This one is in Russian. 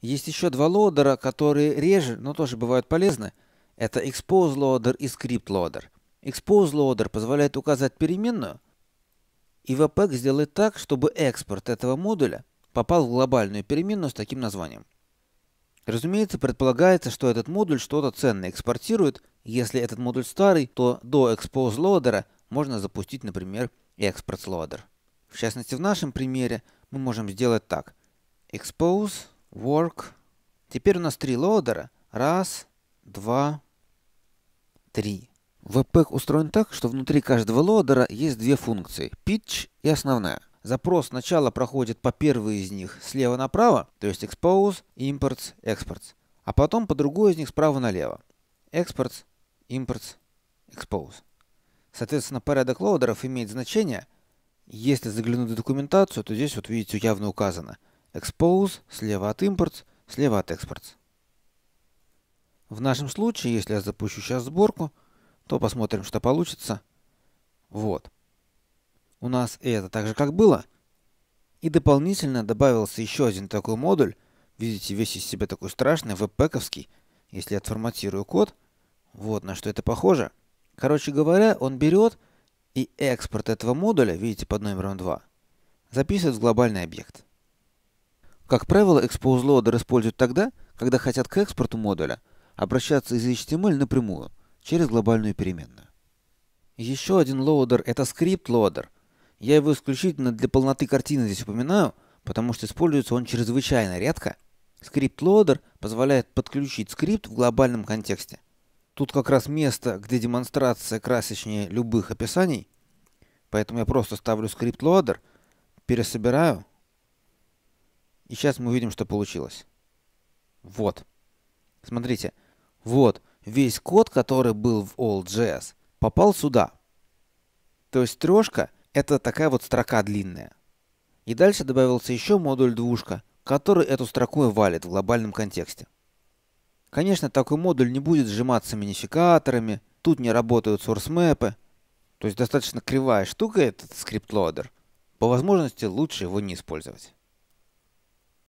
Есть еще два лодера, которые реже, но тоже бывают полезны. Это expose loader и script loader. Expose loader позволяет указать переменную, и Webpack сделает так, чтобы экспорт этого модуля попал в глобальную переменную с таким названием. Разумеется, предполагается, что этот модуль что-то ценное экспортирует. Если этот модуль старый, то до expose loader можно запустить, например, export loader. В частности, в нашем примере мы можем сделать так. expose work. Теперь у нас три лоадера. Раз, два, три. Webpack устроен так, что внутри каждого лоадера есть две функции – pitch и основная. Запрос сначала проходит по первой из них слева направо, то есть expose, imports, exports, а потом по другой из них справа налево. Exports, imports, expose. Соответственно, порядок лоадеров имеет значение. Если заглянуть в документацию, то здесь вот видите явно указано – Expose слева от Imports, слева от Exports. В нашем случае, если я запущу сейчас сборку, то посмотрим, что получится. Вот. У нас это так же, как было. И дополнительно добавился еще один такой модуль. Видите, весь из себя такой страшный, веб-пековский. Если я отформатирую код, вот на что это похоже. Короче говоря, он берет и экспорт этого модуля, видите, под номером 2, записывает в глобальный объект. Как правило, Expo-злоадер используют тогда, когда хотят к экспорту модуля обращаться из HTML напрямую, через глобальную переменную. Еще один лоудер — это скрипт-лоудер. Я его исключительно для полноты картины здесь упоминаю, потому что используется он чрезвычайно редко. Скрипт-лоудер позволяет подключить скрипт в глобальном контексте. Тут как раз место, где демонстрация красочнее любых описаний, поэтому я просто ставлю скрипт-лоудер, пересобираю и сейчас мы видим, что получилось. Вот. Смотрите. Вот. Весь код, который был в all.js, попал сюда. То есть трешка — это такая вот строка длинная. И дальше добавился еще модуль двушка, который эту строку и валит в глобальном контексте. Конечно, такой модуль не будет сжиматься минификаторами, тут не работают source-мэпы. То есть достаточно кривая штука этот скрипт По возможности лучше его не использовать.